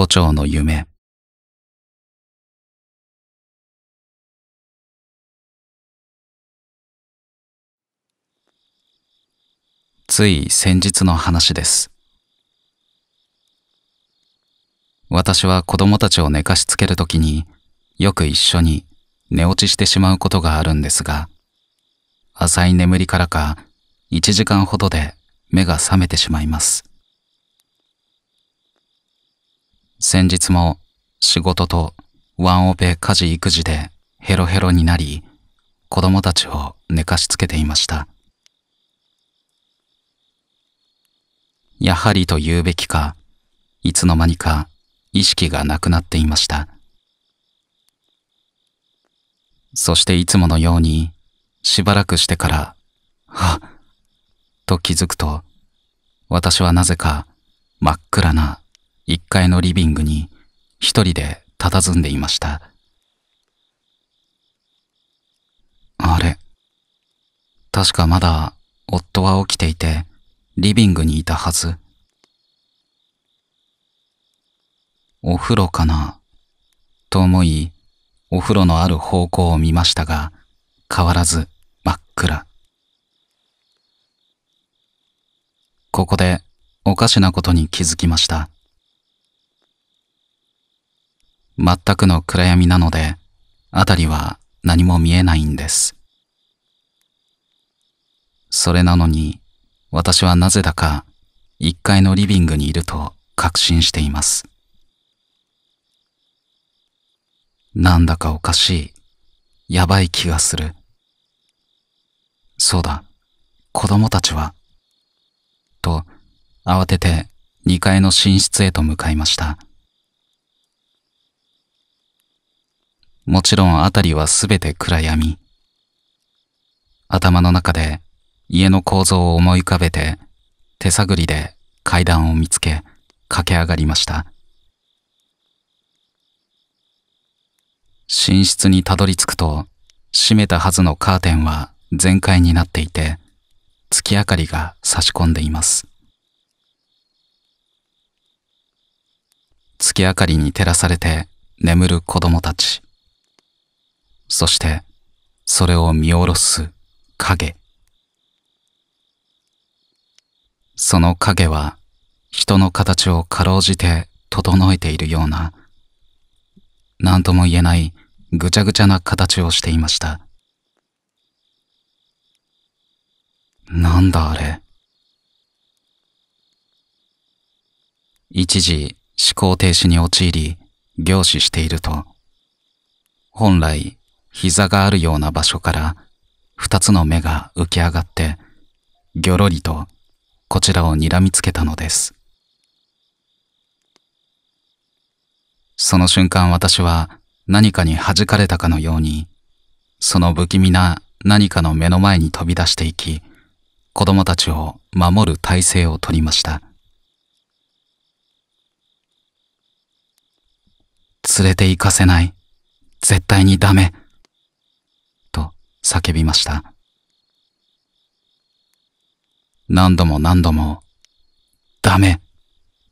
胡蝶の夢つい先日の話です私は子供たちを寝かしつけるときによく一緒に寝落ちしてしまうことがあるんですが浅い眠りからか1時間ほどで目が覚めてしまいます先日も仕事とワンオペ家事育児でヘロヘロになり、子供たちを寝かしつけていました。やはりと言うべきか、いつの間にか意識がなくなっていました。そしていつものように、しばらくしてから、はっ、と気づくと、私はなぜか真っ暗な一階のリビングに一人で佇んでいました。あれ。確かまだ夫は起きていて、リビングにいたはず。お風呂かな、と思い、お風呂のある方向を見ましたが、変わらず真っ暗。ここでおかしなことに気づきました。全くの暗闇なので、あたりは何も見えないんです。それなのに、私はなぜだか一階のリビングにいると確信しています。なんだかおかしい、やばい気がする。そうだ、子供たちは、と、慌てて二階の寝室へと向かいました。もちろん辺りはすべて暗闇。頭の中で家の構造を思い浮かべて、手探りで階段を見つけ、駆け上がりました。寝室にたどり着くと、閉めたはずのカーテンは全開になっていて、月明かりが差し込んでいます。月明かりに照らされて眠る子供たち。そしてそれを見下ろす影。その影は人の形をかろうじて整えているような、何とも言えないぐちゃぐちゃな形をしていました。なんだあれ。一時思考停止に陥り、凝視していると、本来膝があるような場所から二つの目が浮き上がって、ぎょろりとこちらを睨みつけたのです。その瞬間私は何かに弾かれたかのように、その不気味な何かの目の前に飛び出していき、子供たちを守る体制をとりました。連れて行かせない。絶対にダメ。叫びました。何度も何度も、ダメ、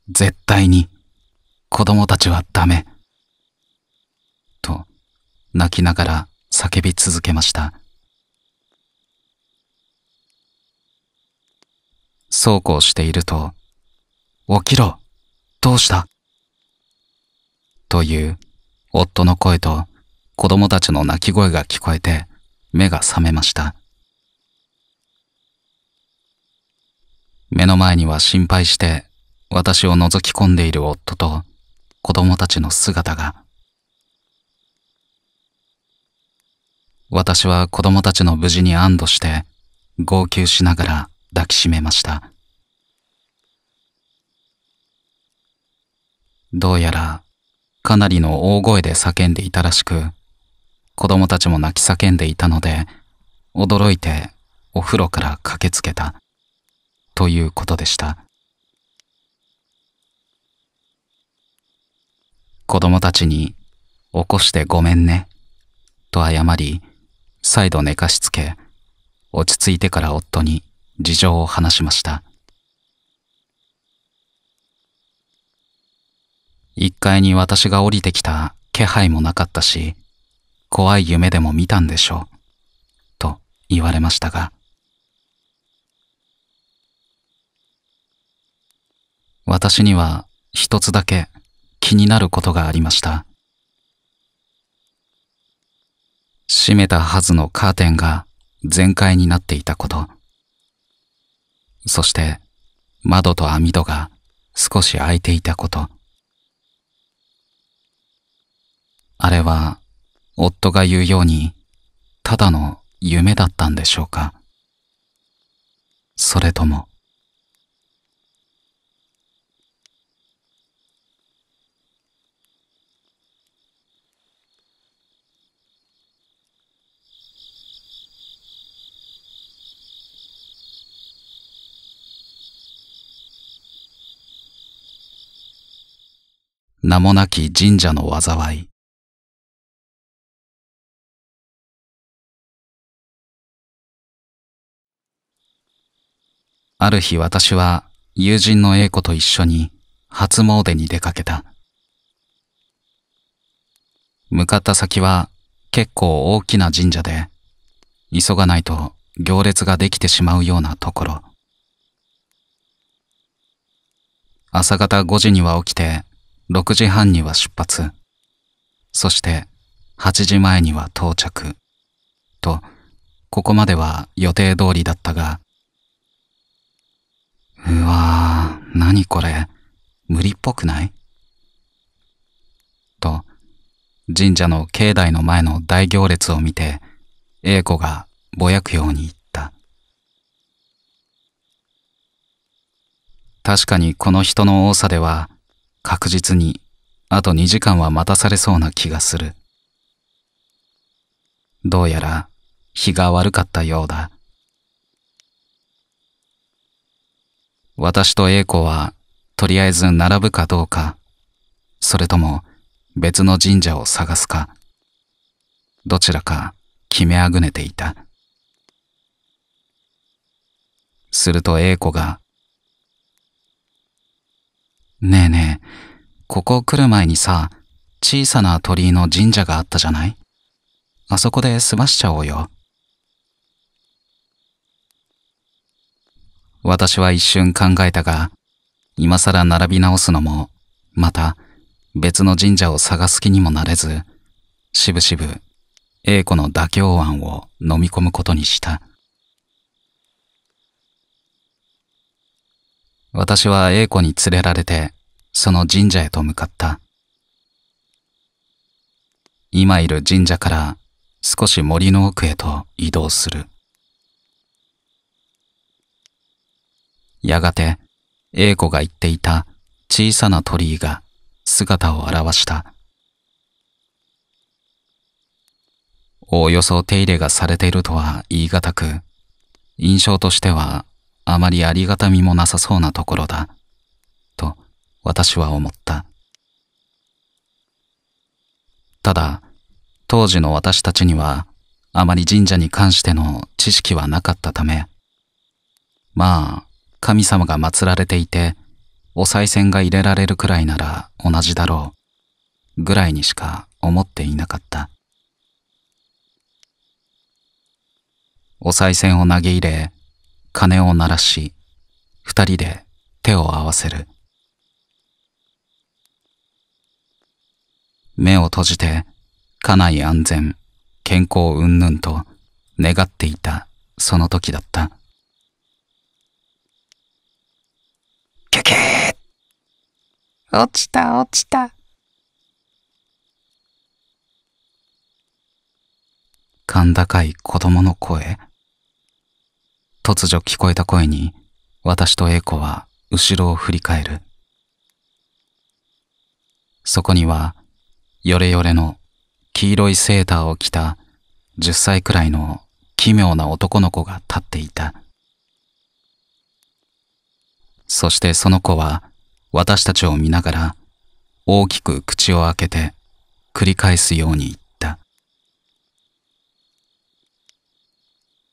絶対に、子供たちはダメ、と泣きながら叫び続けました。そうこうしていると、起きろどうしたという夫の声と子供たちの泣き声が聞こえて、目が覚めました。目の前には心配して私を覗き込んでいる夫と子供たちの姿が。私は子供たちの無事に安堵して号泣しながら抱きしめました。どうやらかなりの大声で叫んでいたらしく、子供たちも泣き叫んでいたので、驚いてお風呂から駆けつけた、ということでした。子供たちに、起こしてごめんね、と謝り、再度寝かしつけ、落ち着いてから夫に事情を話しました。一階に私が降りてきた気配もなかったし、怖い夢でも見たんでしょう。と言われましたが、私には一つだけ気になることがありました。閉めたはずのカーテンが全開になっていたこと。そして窓と網戸が少し開いていたこと。あれは夫が言うように、ただの夢だったんでしょうか。それとも、名もなき神社の災い。ある日私は友人の A 子と一緒に初詣に出かけた。向かった先は結構大きな神社で、急がないと行列ができてしまうようなところ。朝方5時には起きて、6時半には出発。そして8時前には到着。と、ここまでは予定通りだったが、うわぁ、なにこれ、無理っぽくないと、神社の境内の前の大行列を見て、英子がぼやくように言った。確かにこの人の多さでは、確実にあと2時間は待たされそうな気がする。どうやら日が悪かったようだ。私と A 子は、とりあえず並ぶかどうか、それとも別の神社を探すか、どちらか決めあぐねていた。すると A 子が、ねえねえ、ここ来る前にさ、小さな鳥居の神社があったじゃないあそこで済ましちゃおうよ。私は一瞬考えたが、今更並び直すのも、また別の神社を探す気にもなれず、しぶしぶ A 子の妥協案を飲み込むことにした。私は A 子に連れられて、その神社へと向かった。今いる神社から少し森の奥へと移動する。やがて、英子が言っていた小さな鳥居が姿を現した。おおよそ手入れがされているとは言い難く、印象としてはあまりありがたみもなさそうなところだ、と私は思った。ただ、当時の私たちにはあまり神社に関しての知識はなかったため、まあ、神様が祀られていて、お賽銭が入れられるくらいなら同じだろう、ぐらいにしか思っていなかった。お賽銭を投げ入れ、鐘を鳴らし、二人で手を合わせる。目を閉じて、家内安全、健康云々と願っていたその時だった。落ちた落ちた。甲高い子供の声。突如聞こえた声に、私と英子は後ろを振り返る。そこには、ヨレヨレの黄色いセーターを着た10歳くらいの奇妙な男の子が立っていた。そしてその子は私たちを見ながら大きく口を開けて繰り返すように言った。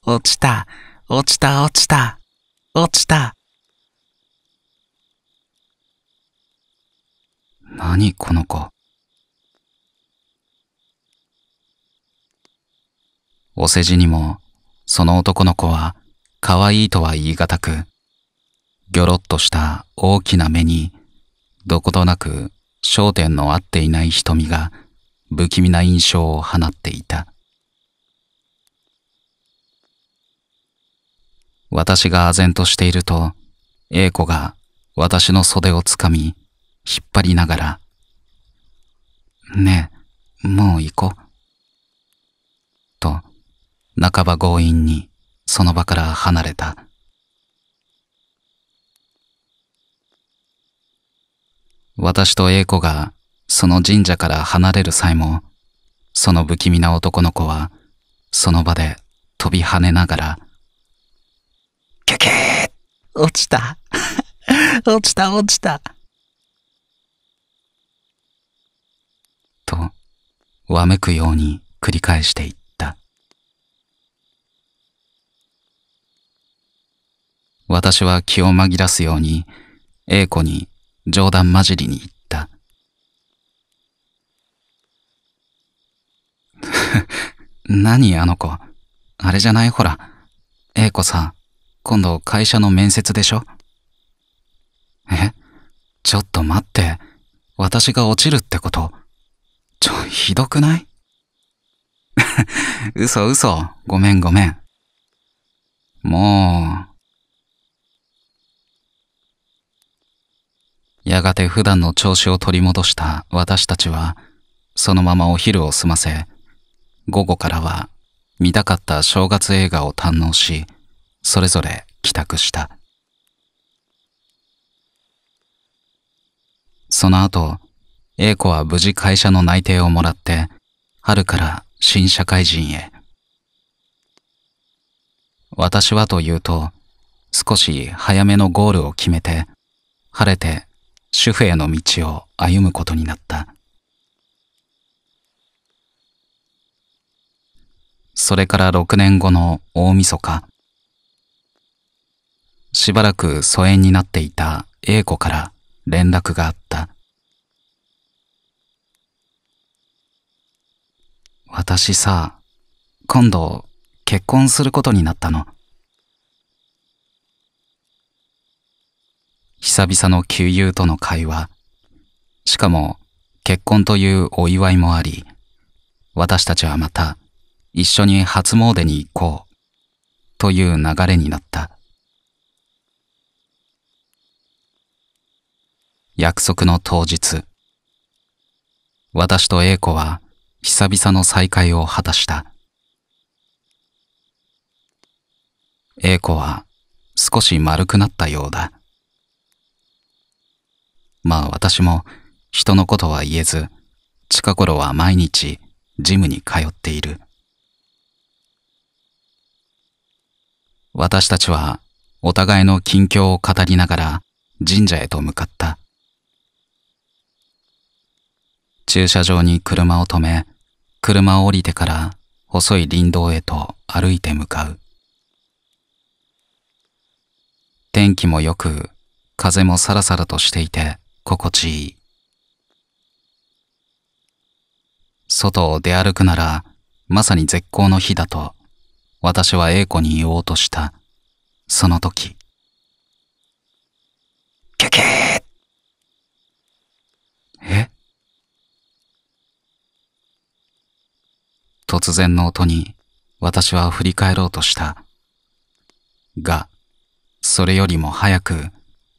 落ちた、落ちた、落ちた、落ちた。何この子。お世辞にも、その男の子は、可愛いとは言い難く、ぎょろっとした大きな目にどことなく焦点の合っていない瞳が不気味な印象を放っていた。私が唖然としていると、英子が私の袖をつかみ、引っ張りながら、ねえ、もう行こう。と、半ば強引にその場から離れた。私と英子がその神社から離れる際も、その不気味な男の子は、その場で飛び跳ねながら、キュキュー落ちた 落ちた落ちたと、わめくように繰り返していった。私は気を紛らすように、英子に冗談交じりに言った。何あの子。あれじゃないほら。A 子さ、今度会社の面接でしょえちょっと待って。私が落ちるってこと。ちょ、ひどくない 嘘嘘。ごめんごめん。もう、やがて普段の調子を取り戻した私たちは、そのままお昼を済ませ、午後からは見たかった正月映画を堪能し、それぞれ帰宅した。その後、英子は無事会社の内定をもらって、春から新社会人へ。私はというと、少し早めのゴールを決めて、晴れて主婦への道を歩むことになった。それから6年後の大晦日、しばらく疎遠になっていた A 子から連絡があった。私さ、今度結婚することになったの。久々の旧友との会話。しかも、結婚というお祝いもあり、私たちはまた、一緒に初詣に行こう、という流れになった。約束の当日、私と A 子は久々の再会を果たした。A 子は少し丸くなったようだ。まあ私も人のことは言えず、近頃は毎日ジムに通っている。私たちはお互いの近況を語りながら神社へと向かった。駐車場に車を止め、車を降りてから細い林道へと歩いて向かう。天気も良く、風もさらさらとしていて、心地いい。外を出歩くなら、まさに絶好の日だと、私は英子に言おうとした、その時。キュキューえ突然の音に、私は振り返ろうとした。が、それよりも早く、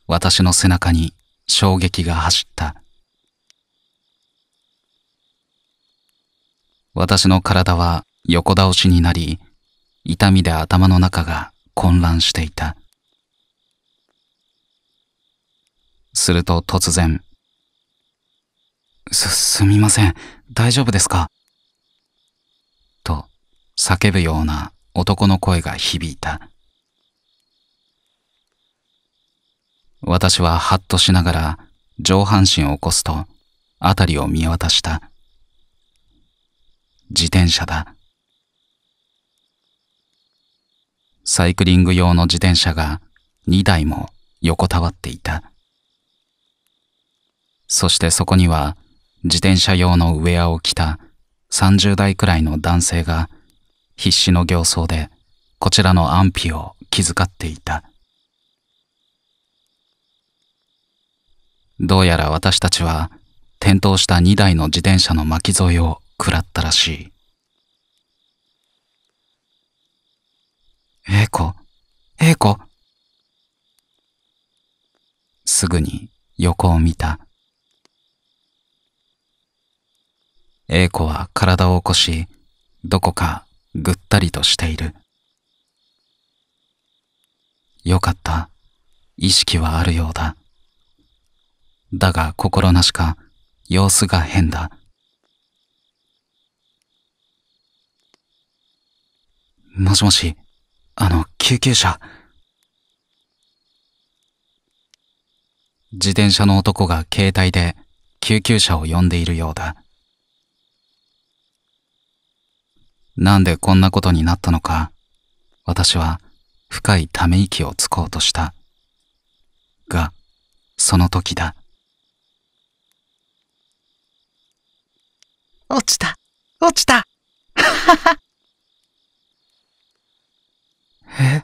私の背中に衝撃が走った。私の体は横倒しになり、痛みで頭の中が混乱していた。すると突然、す、すみません、大丈夫ですかと叫ぶような男の声が響いた。私はハッとしながら上半身を起こすと辺りを見渡した。自転車だ。サイクリング用の自転車が2台も横たわっていた。そしてそこには自転車用のウェアを着た30代くらいの男性が必死の形相でこちらの安否を気遣っていた。どうやら私たちは転倒した2台の自転車の巻き添えを食らったらしい。英子、英子。すぐに横を見た。英子は体を起こし、どこかぐったりとしている。よかった。意識はあるようだ。だが心なしか様子が変だ。もしもし、あの、救急車。自転車の男が携帯で救急車を呼んでいるようだ。なんでこんなことになったのか、私は深いため息をつこうとした。が、その時だ。落ちた落ちた え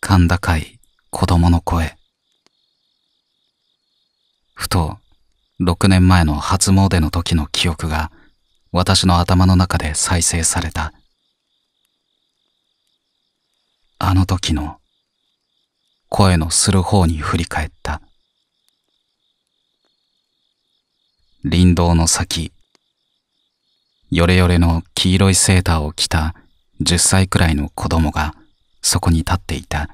甲高い子供の声。ふと、6年前の初詣の時の記憶が、私の頭の中で再生された。あの時の、声のする方に振り返った。林道の先。ヨレヨレの黄色いセーターを着た10歳くらいの子供がそこに立っていた。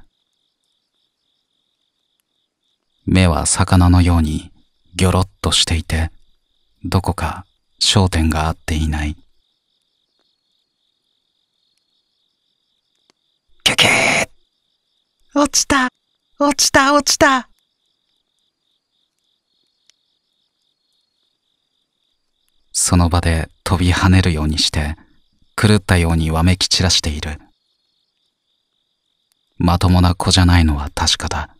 目は魚のようにギョロッとしていて、どこか焦点が合っていない。キャキー落ちた落ちた落ちたその場で飛び跳ねるようにして狂ったようにわめき散らしているまともな子じゃないのは確かだ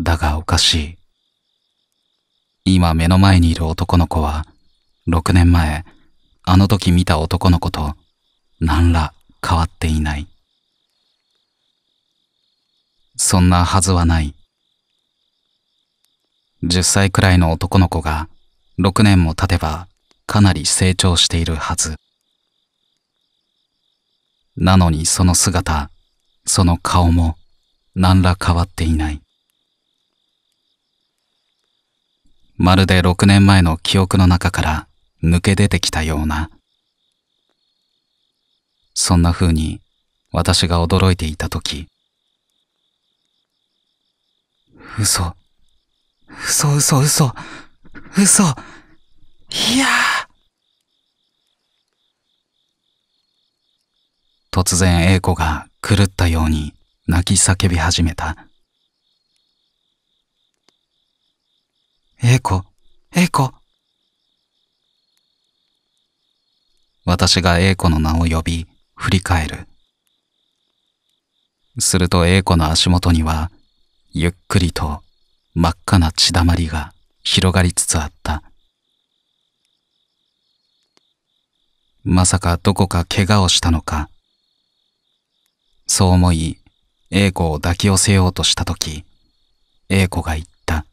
だがおかしい今目の前にいる男の子は六年前あの時見た男の子と何ら変わっていないそんなはずはない十歳くらいの男の子が6年も経てばかなり成長しているはず。なのにその姿、その顔も何ら変わっていない。まるで6年前の記憶の中から抜け出てきたような。そんな風に私が驚いていた時。嘘。嘘嘘嘘。嘘。いや突然英子が狂ったように泣き叫び始めた。英子、英子。私が英子の名を呼び、振り返る。すると英子の足元には、ゆっくりと真っ赤な血だまりが。広がりつつあった。まさかどこか怪我をしたのか。そう思い、英子を抱き寄せようとしたとき、英子が言った。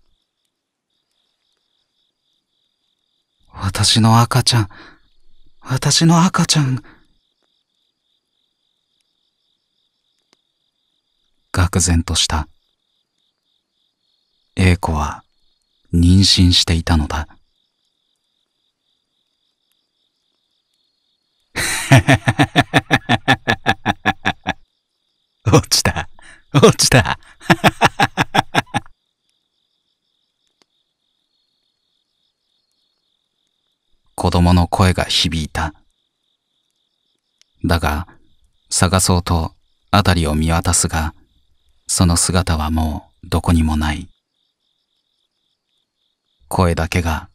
私の赤ちゃん、私の赤ちゃん。愕然とした。英子は妊娠していたのだ。落ちた、落ちた。子供の声が響いた。だが、探そうと辺りを見渡すが、その姿はもうどこにもない。声だけが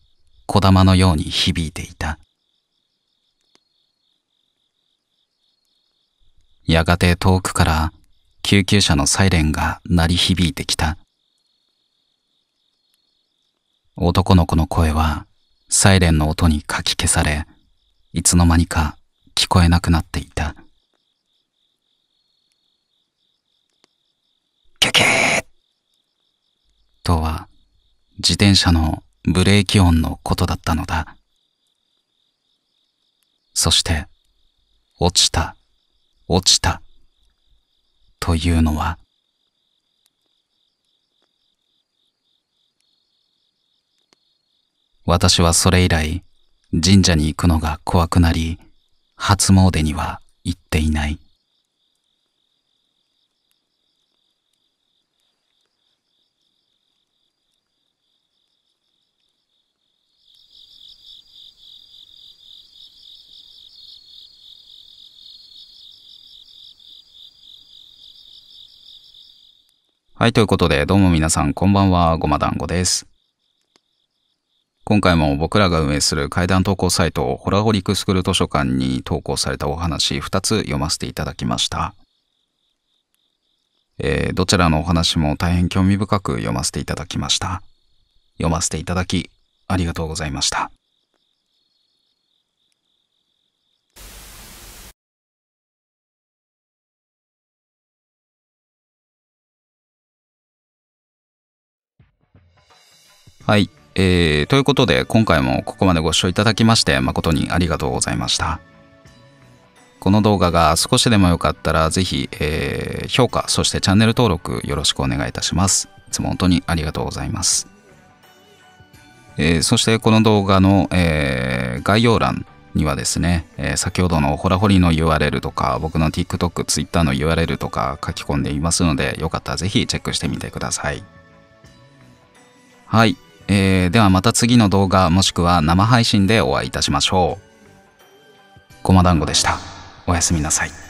小玉のように響いていた。やがて遠くから救急車のサイレンが鳴り響いてきた。男の子の声はサイレンの音にかき消され、いつの間にか聞こえなくなっていた。救ーとは自転車のブレーキ音のことだったのだ。そして、落ちた、落ちた、というのは、私はそれ以来、神社に行くのが怖くなり、初詣には行っていない。はい、ということで、どうも皆さん、こんばんは、ごま団子です。今回も僕らが運営する怪談投稿サイト、ホラホリックスクール図書館に投稿されたお話2つ読ませていただきました。えー、どちらのお話も大変興味深く読ませていただきました。読ませていただき、ありがとうございました。はい、えー、ということで今回もここまでご視聴いただきまして誠にありがとうございました。この動画が少しでも良かったら是非、えー、評価そしてチャンネル登録よろしくお願いいたします。いつも本当にありがとうございます。えー、そしてこの動画の、えー、概要欄にはですね、えー、先ほどのホラホリの URL とか僕の TikTok、Twitter の URL とか書き込んでいますのでよかったらぜひチェックしてみてください。はい、えー、ではまた次の動画もしくは生配信でお会いいたしましょう。ごま団子でした。おやすみなさい。